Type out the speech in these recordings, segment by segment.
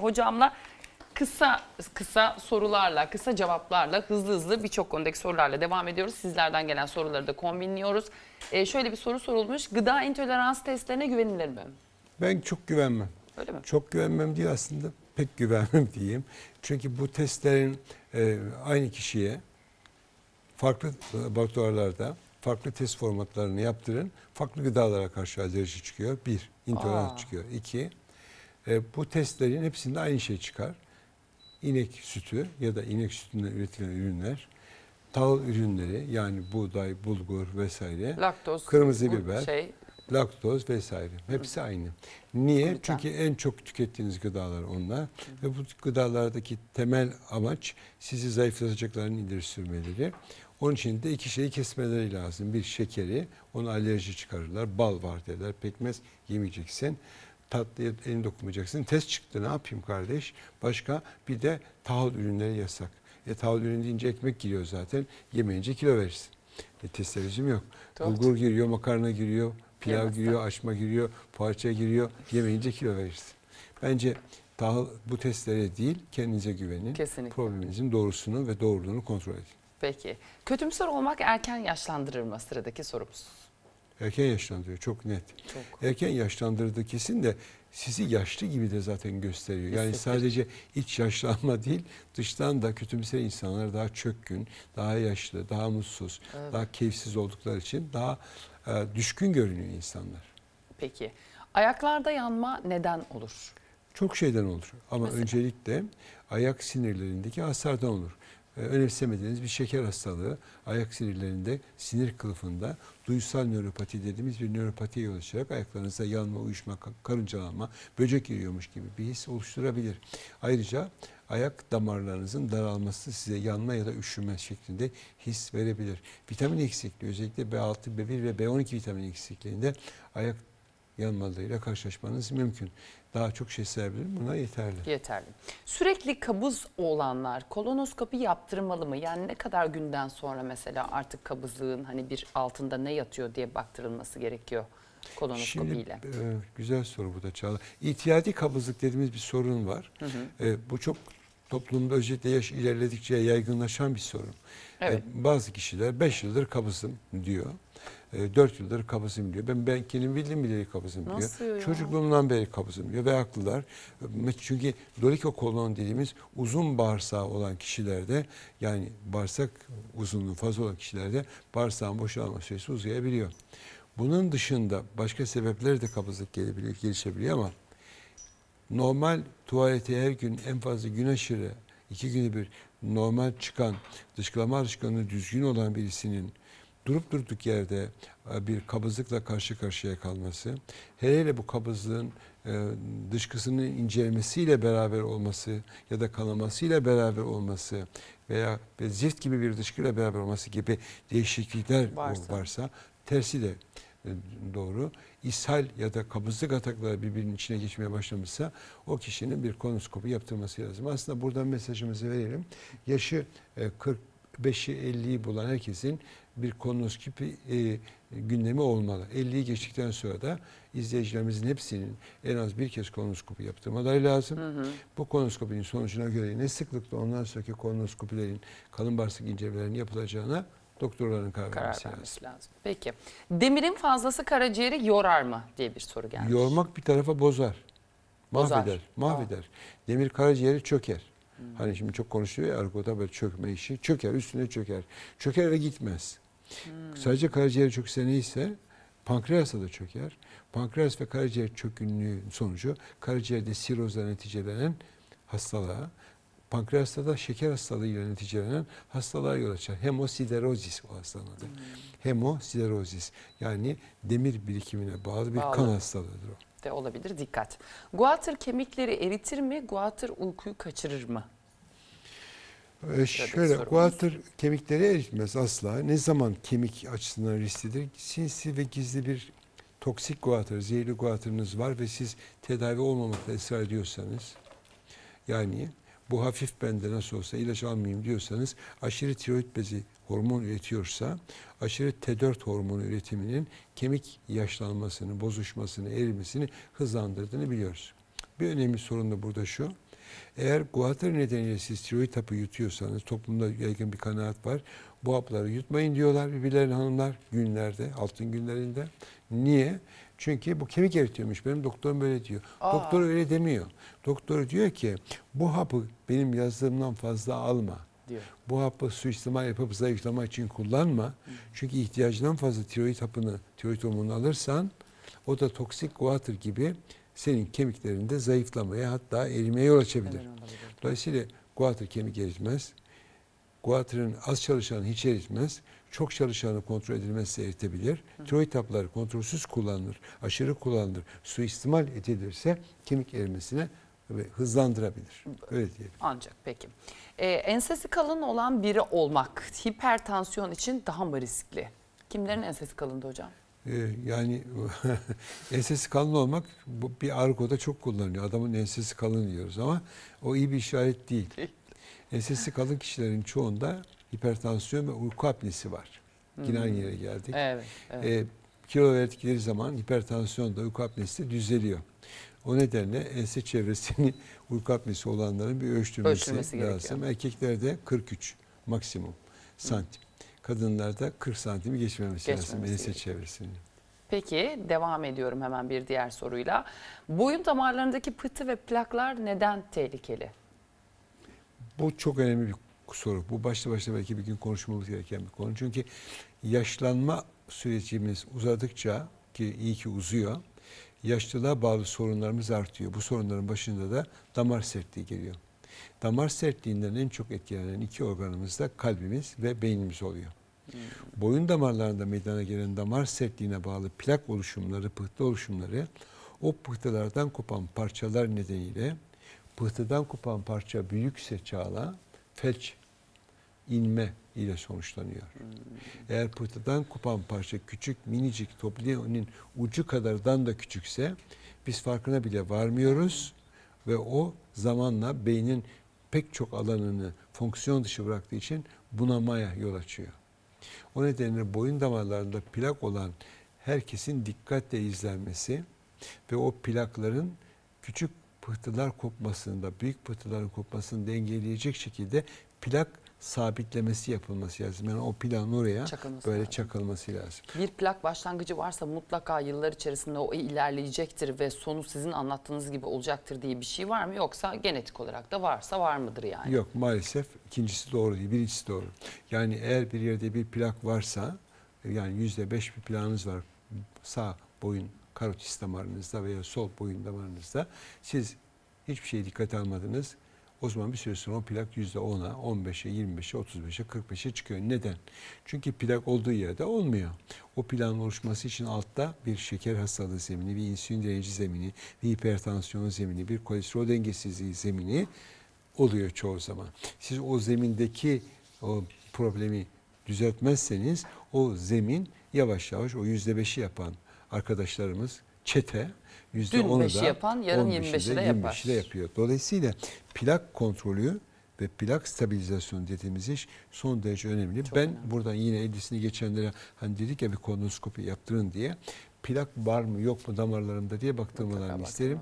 hocamla kısa kısa sorularla, kısa cevaplarla, hızlı hızlı birçok konudaki sorularla devam ediyoruz. Sizlerden gelen soruları da kombinliyoruz. Ee, şöyle bir soru sorulmuş. Gıda intolerans testlerine güvenilir mi? Ben çok güvenmem. Öyle mi? Çok güvenmem değil aslında. Pek güvenmem diyeyim. Çünkü bu testlerin e, aynı kişiye farklı laboratuvarlarda farklı test formatlarını yaptırın. Farklı gıdalara karşı alerji çıkıyor. Bir, intolerans Aa. çıkıyor. İki, e, bu testlerin hepsinde aynı şey çıkar. İnek sütü ya da inek sütünden üretilen ürünler, tahıl ürünleri yani buğday, bulgur vesaire, laktoz, kırmızı biber, şey, laktoz vesaire. Hepsi Hı. aynı. Niye? Gluten. Çünkü en çok tükettiğiniz gıdalar onlar. Hı. Ve bu gıdalardaki temel amaç sizi zayıflatacaklarını ileri sürmeleri. Onun için de iki şeyi kesmeleri lazım. Bir şekeri, onu alerji çıkarırlar. Bal var derler. Pekmez yemeyeceksin tatlıya elini dokunmayacaksın. Test çıktı ne yapayım kardeş? Başka bir de taahhüt ürünleri yasak. E taahhüt ürünü deyince ekmek giriyor zaten. Yemeyince kilo verirsin. E test rejim yok. Doğru. Bulgur giriyor, makarna giriyor, pilav Yemezden. giriyor, açma giriyor, poğaça giriyor. Yemeyince kilo verirsin. Bence tahıl bu testlere değil kendinize güvenin. Kesinlikle. Probleminizin doğrusunu ve doğruluğunu kontrol edin. Peki. Kötümser olmak erken yaşlandırır mı sıradaki sorumuz? Erken yaşlandırıyor çok net. Çok. Erken yaşlandırdığı kesin de sizi yaşlı gibi de zaten gösteriyor. Yani sadece iç yaşlanma değil dıştan da kötümser insanlar daha çökkün, daha yaşlı, daha mutsuz, evet. daha keyifsiz oldukları için daha e, düşkün görünüyor insanlar. Peki ayaklarda yanma neden olur? Çok şeyden olur ama Mesela? öncelikle ayak sinirlerindeki hasardan olur. Ee, önemsemediğiniz bir şeker hastalığı, ayak sinirlerinde, sinir kılıfında duysal nöropati dediğimiz bir nöropati yol açarak ayaklarınızda yanma, uyuşma, karıncalanma, böcek yiyormuş gibi bir his oluşturabilir. Ayrıca ayak damarlarınızın daralması size yanma ya da üşüme şeklinde his verebilir. Vitamin eksikliği özellikle B6, B1 ve B12 vitamin eksikliğinde ayak yanmalıyla karşılaşmanız mümkün. Daha çok şey sebebilir buna yeterli. Yeterli. Sürekli kabız olanlar kolonoskopi yaptırmalı mı? Yani ne kadar günden sonra mesela artık kabızlığın hani bir altında ne yatıyor diye baktırılması gerekiyor kolonoskopiyle. Şimdi, e, güzel soru bu da Çağla. İhtiyati kabızlık dediğimiz bir sorun var. Hı hı. E, bu çok toplumda özellikle yaş ilerledikçe yaygınlaşan bir sorun. Evet. E, bazı kişiler 5 yıldır kabızım diyor. E, 4 yıldır kabızım diyor. Ben, ben kendim bildim bileli kabızım diyor. Nasıl ya? Çocukluğumdan beri kabızım diyor ve haklılar. E, çünkü kolon dediğimiz uzun bağırsağı olan kişilerde yani bağırsak uzunluğu fazla olan kişilerde bağırsağın boşalma süresi uzayabiliyor. Bunun dışında başka sebepler de kabızlık gelebiliyor, gelişebiliyor ama normal tuvalete her gün en fazla gün aşırı iki günde bir normal çıkan dışkılama alışkanlığı düzgün olan birisinin durup durduk yerde e, bir kabızlıkla karşı karşıya kalması, hele hele bu kabızlığın e, dışkısının incelmesiyle beraber olması ya da kanamasıyla beraber olması veya zift gibi bir dışkıyla beraber olması gibi değişiklikler varsa, varsa tersi de e, doğru ishal ya da kabızlık atakları birbirinin içine geçmeye başlamışsa o kişinin bir konoskopi yaptırması lazım. Aslında buradan mesajımızı verelim. Yaşı 45'i 50'yi bulan herkesin bir konusu e, gündemi olmalı. 50'yi geçtikten sonra da izleyicilerimizin hepsinin en az bir kez kolonoskopi yaptırmaları lazım. Hı hı. Bu kolonoskopinin sonucuna göre ne sıklıkla ondan sonraki kolonoskopilerin kalın bağırsak incelemelerinin yapılacağına doktorların karar, karar vermesi lazım. lazım. Peki. Demirin fazlası karaciğeri yorar mı diye bir soru gelmiş. Yormak bir tarafa bozar. Mahveder. Bozar. Mahveder. Demir karaciğeri çöker. Hmm. Hani şimdi çok konuşuyor ya argoda böyle çökme işi. Çöker, üstüne çöker. Çöker ve gitmez. Hmm. Sadece karaciğer çökse neyse, pankreas da çöker. Pankreas ve karaciğer çökünlüğü sonucu karaciğerde sirozla neticelenen hastalığa, pankreasta da şeker hastalığıyla neticelenen hastalığa yol açar. Hemosiderozis o hastalığın adı. Hmm. Hemosiderozis yani demir birikimine bağlı bir bağlı. kan hastalığıdır o. De olabilir dikkat. Guatr kemikleri eritir mi? Guatr uykuyu kaçırır mı? Ee, şöyle guatr kemikleri eritmez asla. Ne zaman kemik açısından risklidir? Sinsi ve gizli bir toksik guatr, zehirli guatrınız var ve siz tedavi olmamakta ısrar ediyorsanız yani bu hafif bende nasıl olsa ilaç almayayım diyorsanız aşırı tiroid bezi hormon üretiyorsa aşırı T4 hormonu üretiminin kemik yaşlanmasını, bozuşmasını, erimesini hızlandırdığını biliyoruz. Bir önemli sorun da burada şu. Eğer guatr nedeniyle siz tiroid hapı yutuyorsanız toplumda yaygın bir kanaat var. Bu hapları yutmayın diyorlar birbirlerine hanımlar günlerde, altın günlerinde. Niye? Çünkü bu kemik eritiyormuş. Benim doktorum böyle diyor. Aa. Doktor öyle demiyor. Doktor diyor ki bu hapı benim yazdığımdan fazla alma diyor. Bu hapı suistimal yapıp zayıflamak için kullanma. Hı. Hmm. Çünkü ihtiyacından fazla tiroid hapını, tiroid hormonunu alırsan o da toksik guatr gibi senin kemiklerinde zayıflamaya hatta erimeye yol açabilir. Dolayısıyla guatr kemik eritmez. Guatr'ın az çalışanı hiç eritmez. Çok çalışanı kontrol edilmezse eritebilir. Hı. Tiroid hapları kontrolsüz kullanılır, aşırı kullanılır, suistimal edilirse kemik erimesine ve hızlandırabilir. Öyle diyelim. Ancak peki. Ee, ensesi kalın olan biri olmak hipertansiyon için daha mı riskli? Kimlerin ensesi kalındı hocam? Ee, yani ensesi kalın olmak bu bir argoda çok kullanılıyor. Adamın ensesi kalın diyoruz ama o iyi bir işaret değil. ensesi kalın kişilerin çoğunda hipertansiyon ve uyku apnesi var. Yine hmm. aynı yere geldik. Evet, evet. E, kilo verdikleri zaman hipertansiyon da uyku apnesi de düzeliyor. O nedenle ense çevresini uyku apnesi olanların bir ölçtürmesi, ölçtürmesi lazım. Gerekiyor. Erkeklerde 43 maksimum santim. Hmm kadınlarda 40 santimi geçmemesi, geçmemesi lazım enise çevresini. Peki devam ediyorum hemen bir diğer soruyla. Boyun damarlarındaki pıtı ve plaklar neden tehlikeli? Bu çok önemli bir soru. Bu başlı başına belki bir gün konuşmamız gereken bir konu. Çünkü yaşlanma sürecimiz uzadıkça ki iyi ki uzuyor. Yaşlılığa bağlı sorunlarımız artıyor. Bu sorunların başında da damar sertliği geliyor. Damar sertliğinden en çok etkilenen iki organımız da kalbimiz ve beynimiz oluyor. Hmm. Boyun damarlarında meydana gelen damar sertliğine bağlı plak oluşumları, pıhtı oluşumları o pıhtılardan kopan parçalar nedeniyle pıhtıdan kopan parça büyükse çağla felç, inme ile sonuçlanıyor. Hmm. Eğer pıhtıdan kopan parça küçük, minicik, toplionin ucu kadardan da küçükse biz farkına bile varmıyoruz ve o zamanla beynin pek çok alanını fonksiyon dışı bıraktığı için bunamaya yol açıyor. O nedenle boyun damarlarında plak olan herkesin dikkatle izlenmesi ve o plakların küçük pıhtılar kopmasında büyük pıhtıların kopmasını dengeleyecek şekilde plak sabitlemesi yapılması lazım. Yani o plan oraya çakılması böyle lazım. çakılması lazım. Bir plak başlangıcı varsa mutlaka yıllar içerisinde o ilerleyecektir ve sonu sizin anlattığınız gibi olacaktır diye bir şey var mı? Yoksa genetik olarak da varsa var mıdır yani? Yok maalesef ikincisi doğru değil, birincisi doğru. Yani eğer bir yerde bir plak varsa yani yüzde beş bir planınız var sağ boyun karotis damarınızda veya sol boyun damarınızda siz hiçbir şeye dikkat almadınız o zaman bir süre sonra o plak %10'a, 15'e, 25'e, 35'e, 45'e çıkıyor. Neden? Çünkü plak olduğu yerde olmuyor. O plan oluşması için altta bir şeker hastalığı zemini, bir insülin direnci zemini, bir hipertansiyon zemini, bir kolesterol dengesizliği zemini oluyor çoğu zaman. Siz o zemindeki o problemi düzeltmezseniz o zemin yavaş yavaş o yüzde beşi yapan arkadaşlarımız çete Yüzde Dün 5'i yapan yarın 25'i de yapar. 25'i de yapıyor. Dolayısıyla plak kontrolü ve plak stabilizasyonu dediğimiz iş son derece önemli. Çok ben önemli. buradan yine 50'sini geçenlere hani dedik ya bir kolonoskopi yaptırın diye. Plak var mı yok mu damarlarımda diye baktırmalarını isterim.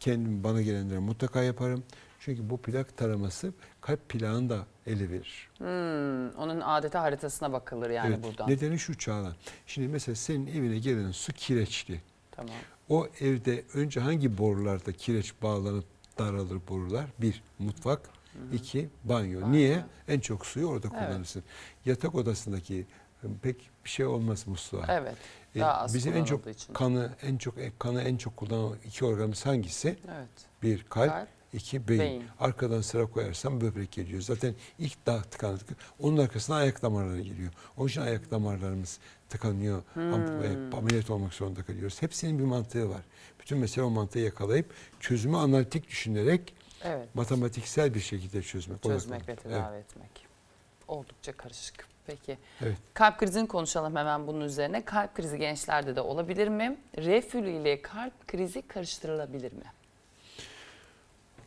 Kendim bana gelenlere mutlaka yaparım. Çünkü bu plak taraması kalp plağını da ele verir. Hmm, onun adeta haritasına bakılır yani evet, buradan. Nedeni şu Çağla. Şimdi mesela senin evine gelen su kireçli Tamam. O evde önce hangi borularda kireç bağlanıp daralır borular? Bir, mutfak. Hı-hı. iki banyo. banyo. Niye? En çok suyu orada evet. kullanırsın. Yatak odasındaki ıı, pek bir şey olmaz musluğa. Evet. E, daha az bizim en çok için. kanı en çok e, kanı en çok kullanan iki organımız hangisi? Evet. Bir kalp, kalp iki beyin. beyin. Arkadan sıra koyarsam böbrek geliyor. Zaten ilk dağ tıkanıklık onun arkasına ayak damarları geliyor. Onun için ayak damarlarımız tıkanıyor. Hmm. Ameliyat olmak zorunda kalıyoruz. Hepsinin bir mantığı var. Bütün mesele o mantığı yakalayıp çözümü analitik düşünerek evet. matematiksel bir şekilde çözmek. Çözmek ve tedavi evet. etmek. Oldukça karışık. Peki. Evet. Kalp krizini konuşalım hemen bunun üzerine. Kalp krizi gençlerde de olabilir mi? Reflü ile kalp krizi karıştırılabilir mi?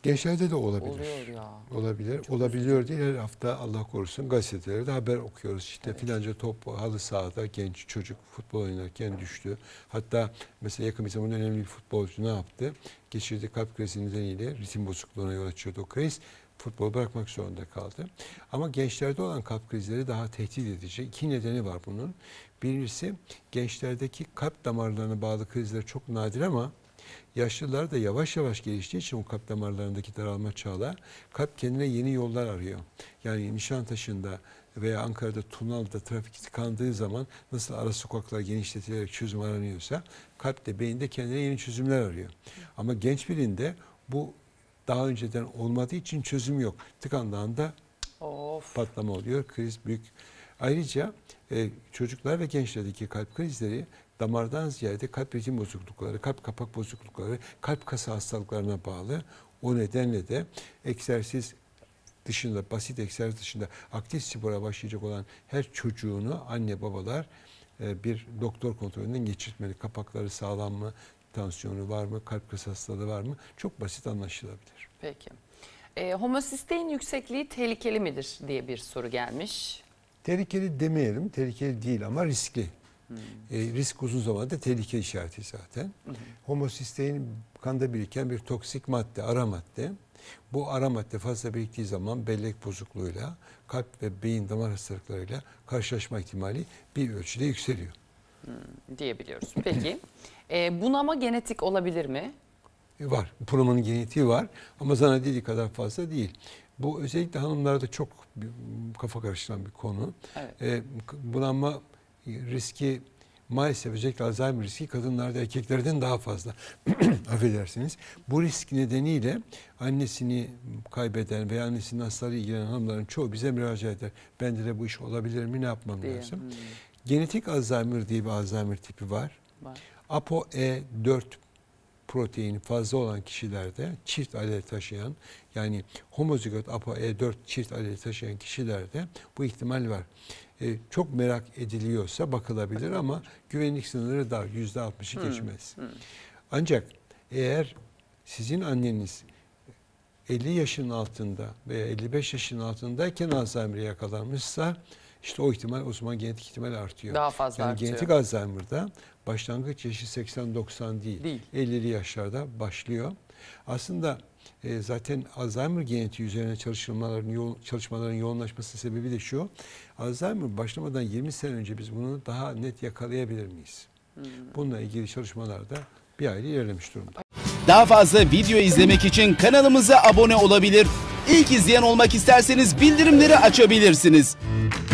Gençlerde de olabilir. Oluyor ya. Olabilir. Çok Olabiliyor üzücü. diye her hafta Allah korusun gazetelerde haber okuyoruz. İşte evet. filanca top halı sahada genç çocuk futbol oynarken düştü. Hatta mesela yakın bir zaman önemli bir futbolcu ne yaptı? geçirdi kalp krizi nedeniyle ritim bozukluğuna yol açıyordu o kriz. Futbolu bırakmak zorunda kaldı. Ama gençlerde olan kalp krizleri daha tehdit edici. İki nedeni var bunun. Birincisi gençlerdeki kalp damarlarına bağlı krizler çok nadir ama Yaşlılar da yavaş yavaş geliştiği için o kalp damarlarındaki daralma çağla kalp kendine yeni yollar arıyor. Yani Nişantaşı'nda veya Ankara'da Tunal'da trafik tıkandığı zaman nasıl ara sokaklar genişletilerek çözüm aranıyorsa kalp de beyinde kendine yeni çözümler arıyor. Ama genç birinde bu daha önceden olmadığı için çözüm yok. Tıkandığında of. patlama oluyor. Kriz büyük. Ayrıca e, çocuklar ve gençlerdeki kalp krizleri damardan ziyade kalp ritim bozuklukları, kalp kapak bozuklukları, kalp kası hastalıklarına bağlı. O nedenle de egzersiz dışında, basit egzersiz dışında aktif spora başlayacak olan her çocuğunu anne babalar e, bir doktor kontrolünden geçirtmeli. Kapakları sağlam mı, tansiyonu var mı, kalp kası hastalığı var mı? Çok basit anlaşılabilir. Peki. E, homosistein yüksekliği tehlikeli midir diye bir soru gelmiş. Tehlikeli demeyelim, tehlikeli değil ama riskli. E, risk uzun zamanda tehlike işareti zaten. Homosistein kanda biriken bir toksik madde, ara madde. Bu ara madde fazla biriktiği zaman bellek bozukluğuyla, kalp ve beyin damar hastalıklarıyla karşılaşma ihtimali bir ölçüde yükseliyor. Hmm, diyebiliyoruz. Peki e, bunama genetik olabilir mi? E, var. Bunamanın genetiği var ama zannedildiği kadar fazla değil. Bu özellikle hanımlarda çok kafa karıştıran bir konu. Evet. E, bunama riski maalesef özellikle Alzheimer riski kadınlarda erkeklerden daha fazla. Affedersiniz. Bu risk nedeniyle annesini kaybeden veya annesinin hastalığı ilgilenen hanımların çoğu bize müracaat eder. Bende de bu iş olabilir mi ne yapmam diye. lazım? Hmm. Genetik Alzheimer diye bir Alzheimer tipi var. var. E 4 proteini fazla olan kişilerde çift adeli taşıyan yani homozigot ApoE4 çift adeli taşıyan kişilerde bu ihtimal var. Ee, çok merak ediliyorsa bakılabilir ama güvenlik sınırı dar %60'ı hmm. geçmez. Hmm. Ancak eğer sizin anneniz 50 yaşın altında veya 55 yaşın altındayken Alzheimer'e yakalanmışsa işte o ihtimal o zaman genetik ihtimal artıyor. Daha fazla yani artıyor. Genetik Alzheimer'da başlangıç yaşı 80-90 değil, değil. 50'li yaşlarda başlıyor. Aslında e, zaten Alzheimer genetiği üzerine çalışmaların, yo çalışmaların yoğunlaşması sebebi de şu. Alzheimer başlamadan 20 sene önce biz bunu daha net yakalayabilir miyiz? Hmm. Bununla ilgili çalışmalar da bir aile ilerlemiş durumda. Daha fazla video izlemek için kanalımıza abone olabilir. İlk izleyen olmak isterseniz bildirimleri açabilirsiniz.